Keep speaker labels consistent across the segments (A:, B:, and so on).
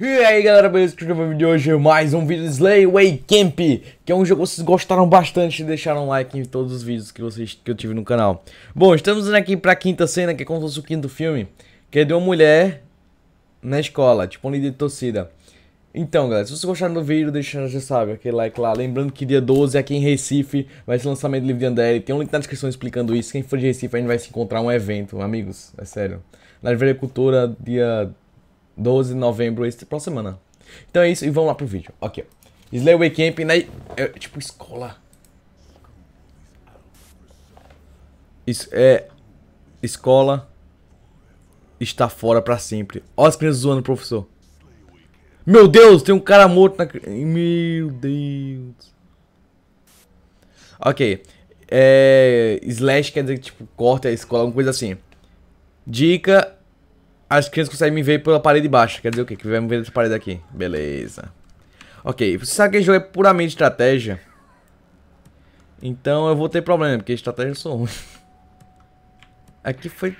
A: E aí galera, beleza? Que eu é vídeo hoje mais um vídeo de Slay Way Camp Que é um jogo que vocês gostaram bastante e deixaram um like em todos os vídeos que, vocês, que eu tive no canal Bom, estamos indo aqui pra quinta cena, que é como se fosse o quinto filme Que é de uma mulher na escola, tipo um líder de torcida Então galera, se vocês gostaram do vídeo, deixa, já sabe, aquele like lá Lembrando que dia 12 aqui em Recife vai ser o lançamento do livro de André Tem um link na descrição explicando isso Quem for de Recife a gente vai se encontrar um evento, amigos, é sério Na Livraria Cultura, dia 12 de novembro, esse próxima semana. Então é isso, e vamos lá pro vídeo. Aqui, ó. Slay Weekend na... Né? É, tipo, escola. Isso é... Escola está fora pra sempre. Ó as crianças zoando professor. Meu Deus, tem um cara morto na... Meu Deus. Ok. É, slash quer dizer que, tipo, corta a escola, alguma coisa assim. Dica as crianças conseguem me ver pela parede baixa. Quer dizer o quê? Que vai me ver dessa parede aqui. Beleza. Ok, você sabe que esse jogo é puramente estratégia. Então eu vou ter problema, porque estratégia eu sou ruim. Aqui foi...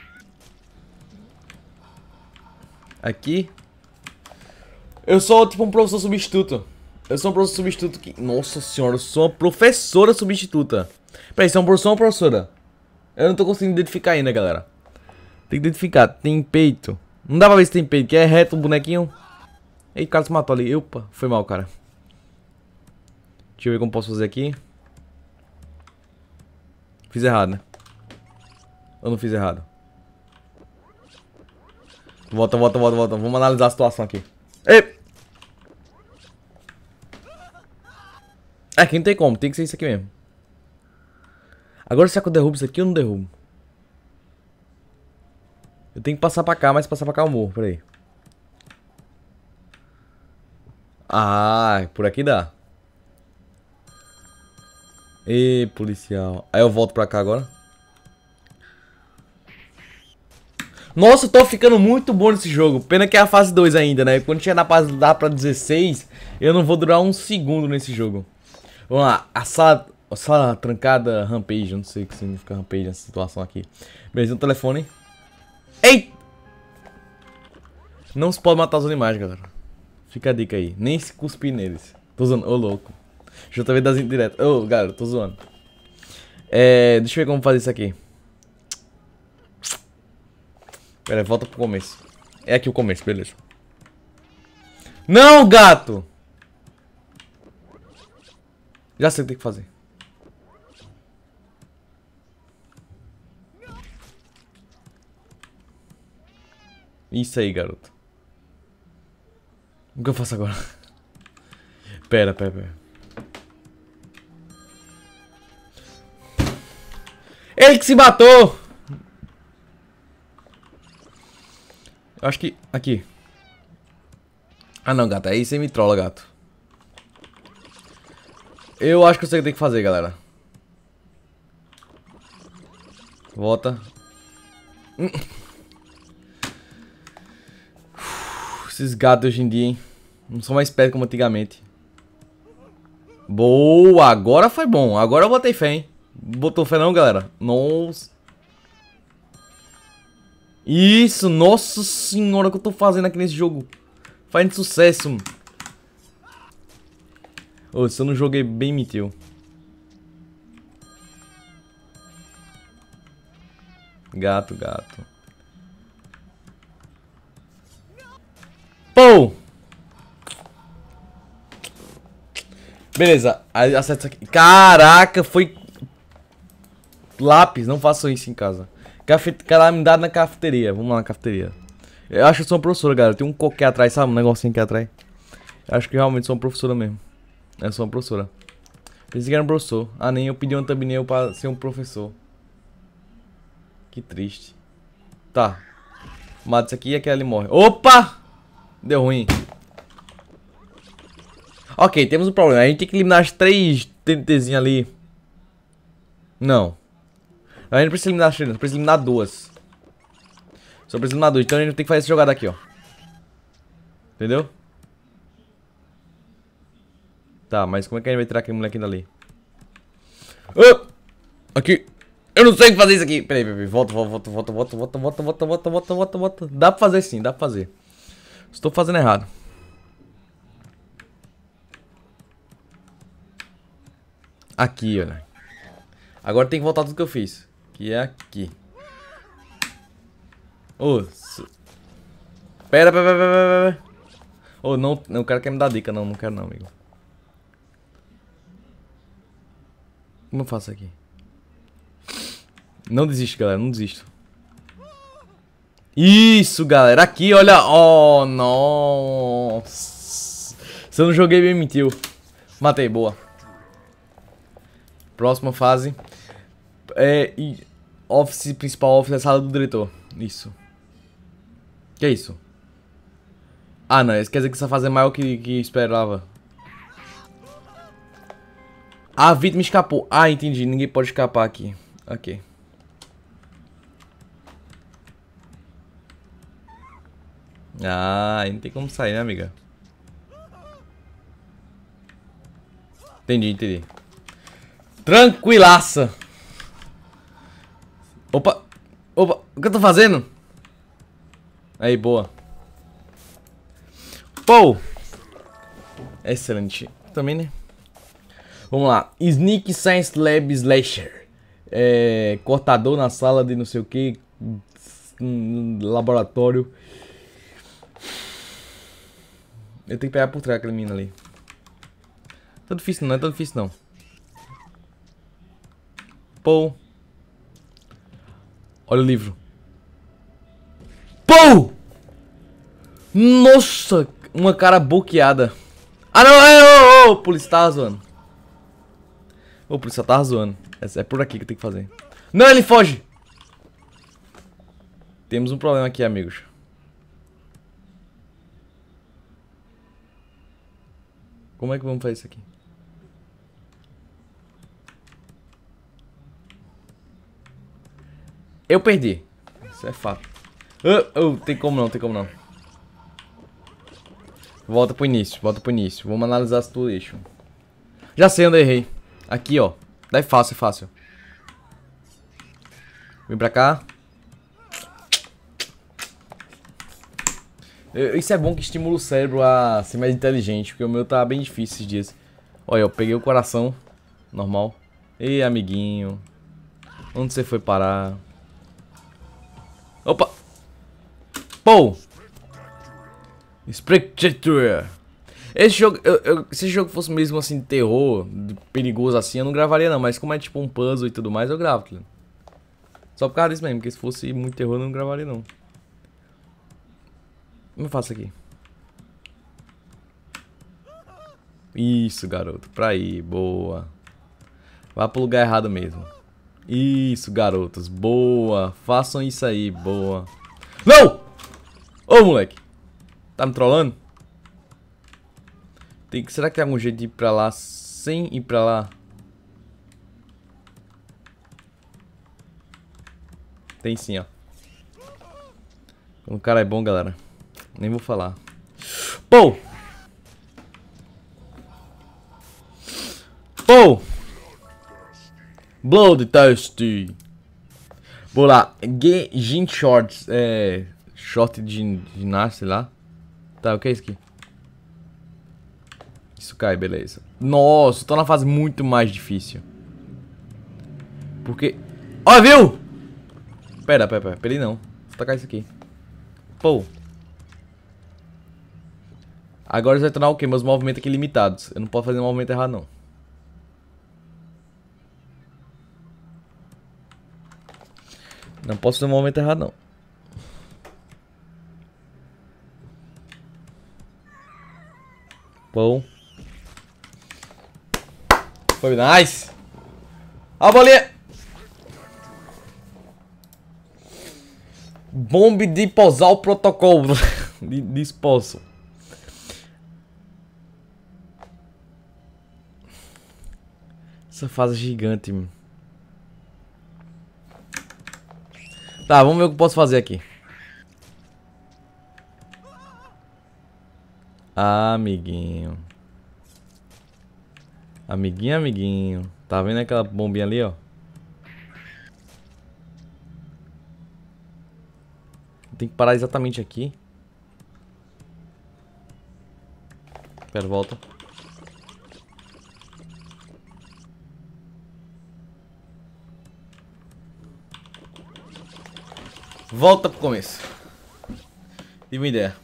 A: Aqui. Eu sou tipo um professor substituto. Eu sou um professor substituto que... Nossa senhora, eu sou uma professora substituta. Peraí, você é um professor ou uma professora? Eu não tô conseguindo identificar ainda, galera. Tem que identificar. Tem peito. Não dá pra ver se tem peito, que é reto o bonequinho. Ei, o cara se matou ali. Opa, foi mal, cara. Deixa eu ver como posso fazer aqui. Fiz errado, né? Eu não fiz errado. Volta, volta, volta, volta. Vamos analisar a situação aqui. Ei! Aqui é, não tem como, tem que ser isso aqui mesmo. Agora será que eu derrubo isso aqui ou não derrubo? Eu tenho que passar pra cá, mas passar pra cá é o morro, peraí. Ah, por aqui dá. E policial. Aí eu volto pra cá agora. Nossa, eu tô ficando muito bom nesse jogo. Pena que é a fase 2 ainda, né? Quando chegar na fase dá pra 16, eu não vou durar um segundo nesse jogo. Vamos lá, a sala, a sala trancada, rampage, não sei o que significa rampage nessa situação aqui. Beleza, um telefone. Ei! Não se pode matar os animais, galera. Fica a dica aí. Nem se cuspir neles. Tô zoando. Ô, oh, louco. JV das indiretas. Ô, oh, galera, tô zoando. É, deixa eu ver como fazer isso aqui. Pera aí, volta pro começo. É aqui o começo, beleza. Não, gato! Já sei o que tem que fazer. Isso aí, garoto. O que eu faço agora? Pera, pera, pera. Ele que se matou! Eu acho que... Aqui. Ah não, gato. Aí você me trola, gato. Eu acho que eu sei o que tem que fazer, galera. Volta. Hum. esses gatos hoje em dia, hein? Não são mais perto como antigamente. Boa, agora foi bom. Agora eu botei fé, hein? Botou fé não, galera? Nossa. Isso, nossa senhora, o que eu tô fazendo aqui nesse jogo? Fazendo sucesso, mano. Oh, se eu não joguei bem, mentiu. Gato, gato. Beleza, acerta isso aqui. Caraca, foi... Lápis, não façam isso em casa. Cafet... Calamidade na cafeteria. Vamos lá na cafeteria. Eu acho que sou uma professora, galera. Tem um coque atrás, sabe? Um negocinho que atrás. Eu acho que realmente sou uma professora mesmo. Eu sou uma professora. Pensei que era um professor. Ah, nem eu pedi um thumbnail pra ser um professor. Que triste. Tá. Mata isso aqui e aquele morre. Opa! Deu ruim. Ok, temos um problema. A gente tem que eliminar as três TNTzinhas ali. Não. A gente precisa eliminar as três, precisa eliminar duas. Só precisa eliminar duas. Então a gente tem que fazer essa jogada aqui, ó. Entendeu? Tá, mas como é que a gente vai tirar aquele moleque dali? Aqui. Eu não sei fazer isso aqui. Peraí, peraí. Volta, volta, volta, volta, volta, volta, volta, volta, volta, volta, volta. Dá pra fazer sim, dá pra fazer. Estou fazendo errado. Aqui, olha. Agora tem que voltar tudo que eu fiz. Que é aqui. Ô, oh, su... pera, pera, pera, pera, pera. Ô, oh, não, não, quero que me me dar dica, não, não quero não, amigo. Como eu faço aqui? Não desisto, galera, não desisto. Isso, galera, aqui, olha. Oh, nossa. Se eu não joguei bem, mentiu. Matei, boa. Próxima fase. É. Office principal, office é sala do diretor. Isso. Que é isso? Ah, não. Isso quer dizer que essa fase é maior que, que esperava. A vítima escapou. Ah, entendi. Ninguém pode escapar aqui. Ok. Ah, não tem como sair, né, amiga? Entendi, entendi. Tranquilaça. Opa. Opa. O que eu tô fazendo? Aí, boa. Pou. É excelente. Também, né? Vamos lá. Sneak Science Lab Slasher. É, cortador na sala de não sei o que. Hum, hum, laboratório. Eu tenho que pegar por trás aquele menino ali. Tá difícil não, é tão difícil não. Pou. Olha o livro. Pou! Nossa, uma cara bloqueada. Ah, não, é, ô, ô, o polícia tava tá zoando. Ô, o polícia tava tá zoando. É, é por aqui que tem que fazer. Não, ele foge! Temos um problema aqui, amigos. Como é que vamos fazer isso aqui? Eu perdi. Isso é fato. Uh, uh, tem como não, tem como não. Volta pro início, volta pro início. Vamos analisar se tudo lixo. Já sei onde eu errei. Aqui, ó. Daí fácil, é fácil. Vem pra cá. Isso é bom que estimula o cérebro a ser mais inteligente, porque o meu tá bem difícil esses dias. Olha, eu peguei o coração. Normal. Ei, amiguinho. Onde você foi parar? Opa! Pou! Spectator! Esse jogo, eu, eu, se esse jogo fosse mesmo assim, terror, perigoso assim, eu não gravaria não, mas como é tipo um puzzle e tudo mais, eu gravo, tá Só por causa disso mesmo, porque se fosse muito terror, eu não gravaria não. Como eu faço aqui? Isso, garoto, pra aí, boa. Vai pro lugar errado mesmo. Isso, garotos. Boa. Façam isso aí. Boa. Não! Ô, moleque. Tá me trollando? Tem que... Será que tem algum jeito de ir pra lá sem ir pra lá? Tem sim, ó. O cara é bom, galera. Nem vou falar. Pou! Pou! Blood Thirsty. Vou lá. Gin Shorts. É. Short de ginástica lá. Tá, o que é isso aqui? Isso cai, beleza. Nossa, tô na fase muito mais difícil. Porque. Ó, oh, viu? Pera, pera, pera. Peraí, não. Vou tacar isso aqui. Pô. Agora isso vai tornar o quê? Meus movimentos aqui limitados. Eu não posso fazer um movimento errado, não. Não posso ter um momento errado, não. Pão. Foi nice. A bolinha. Bombe de posar o protocolo. Né? de, disposto. esposo. Essa fase é gigante, mano. Tá, vamos ver o que eu posso fazer aqui. Amiguinho. Amiguinho, amiguinho. Tá vendo aquela bombinha ali, ó? Tem que parar exatamente aqui. Espera, volta. Volta pro começo. Tive uma ideia.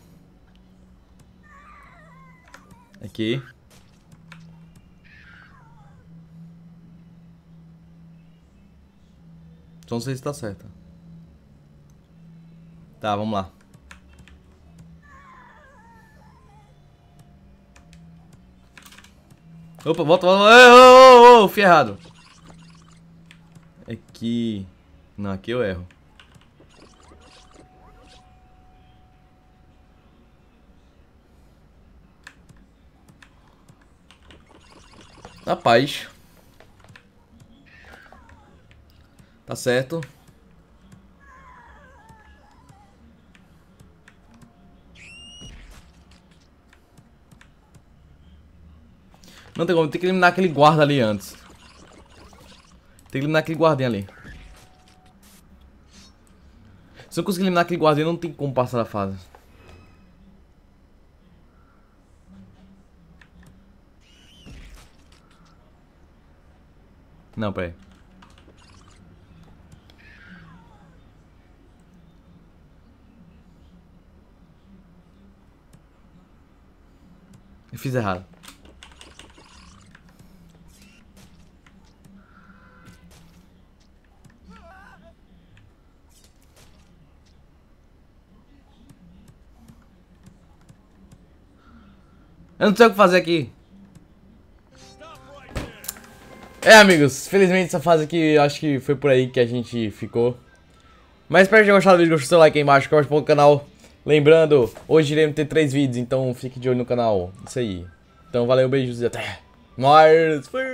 A: Aqui. Só então, não sei se tá certo. Tá, vamos lá. Opa, volta, volta. Ô, fui errado. Aqui. Não, aqui eu erro. Rapaz. Tá certo. Não tem como, tem que eliminar aquele guarda ali antes. Tem que eliminar aquele guardinha ali. Se eu conseguir eliminar aquele guardião, não tem como passar da fase. Não, peraí. Eu fiz errado. Eu não sei o que fazer aqui. É, amigos, felizmente essa fase aqui, acho que foi por aí que a gente ficou. Mas espero que tenham gostado do vídeo, deixa o seu like aí embaixo, curte o é canal. Lembrando, hoje iremos ter três vídeos, então fique de olho no canal. Isso aí. Então valeu, beijos e até mais. Fui!